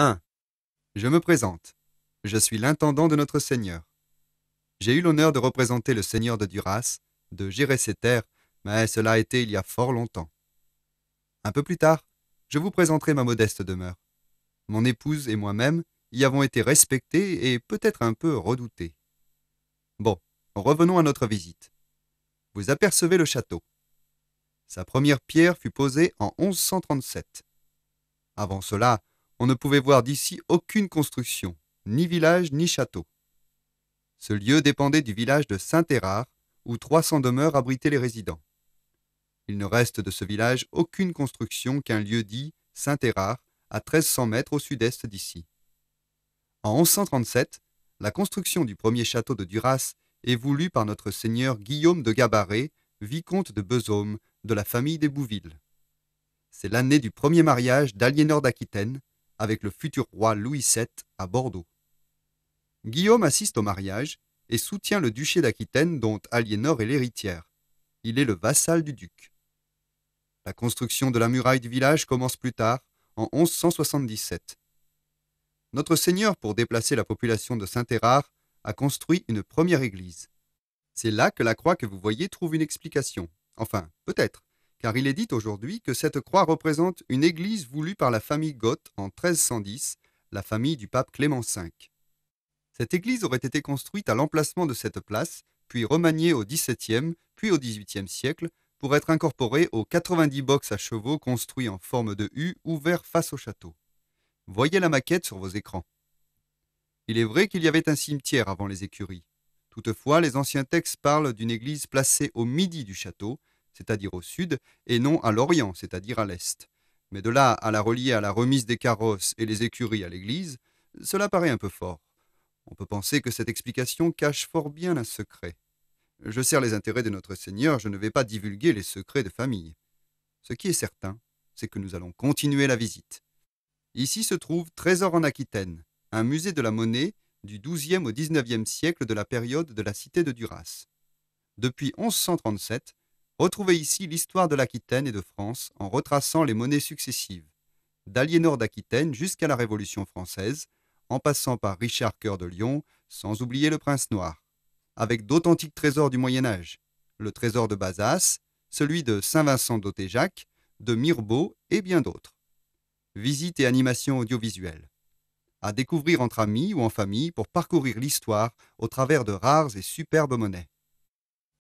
1. Je me présente. Je suis l'intendant de notre Seigneur. J'ai eu l'honneur de représenter le Seigneur de Duras, de gérer ses terres, mais cela a été il y a fort longtemps. Un peu plus tard, je vous présenterai ma modeste demeure. Mon épouse et moi-même y avons été respectés et peut-être un peu redoutés. Bon, revenons à notre visite. Vous apercevez le château. Sa première pierre fut posée en 1137. Avant cela, on ne pouvait voir d'ici aucune construction, ni village ni château. Ce lieu dépendait du village de Saint-Hérard, où 300 demeures abritaient les résidents. Il ne reste de ce village aucune construction qu'un lieu dit Saint-Hérard, à 1300 mètres au sud-est d'ici. En 1137, la construction du premier château de Duras est voulue par notre seigneur Guillaume de Gabaret, vicomte de Besaume, de la famille des Bouvilles. C'est l'année du premier mariage d'Aliénor d'Aquitaine, avec le futur roi Louis VII à Bordeaux. Guillaume assiste au mariage et soutient le duché d'Aquitaine dont Aliénor est l'héritière. Il est le vassal du duc. La construction de la muraille du village commence plus tard, en 1177. Notre Seigneur, pour déplacer la population de Saint-Hérard, a construit une première église. C'est là que la croix que vous voyez trouve une explication. Enfin, peut-être car il est dit aujourd'hui que cette croix représente une église voulue par la famille Goth en 1310, la famille du pape Clément V. Cette église aurait été construite à l'emplacement de cette place, puis remaniée au XVIIe, puis au XVIIIe siècle, pour être incorporée aux 90 box à chevaux construits en forme de U ouverts face au château. Voyez la maquette sur vos écrans. Il est vrai qu'il y avait un cimetière avant les écuries. Toutefois, les anciens textes parlent d'une église placée au midi du château, c'est-à-dire au sud, et non à l'orient, c'est-à-dire à, l'est. Mais de là à la relier à la remise des carrosses et les écuries à l'église, cela paraît un peu fort. On peut penser que cette explication cache fort bien un secret. Je sers les intérêts de notre Seigneur, je ne vais pas divulguer les secrets de famille. Ce qui est certain, c'est que nous allons continuer la visite. Ici se trouve Trésor en Aquitaine, un musée de la monnaie du XIIe au XIXe siècle de la période de la cité de Duras. Depuis 1137, Retrouvez ici l'histoire de l'Aquitaine et de France en retraçant les monnaies successives, d'Aliénor d'Aquitaine jusqu'à la Révolution française, en passant par Richard Cœur de Lyon, sans oublier le Prince Noir, avec d'authentiques trésors du Moyen Âge, le trésor de Bazas, celui de Saint-Vincent d'Autéjac, de Mirbeau et bien d'autres. Visite et animation audiovisuelle À découvrir entre amis ou en famille pour parcourir l'histoire au travers de rares et superbes monnaies.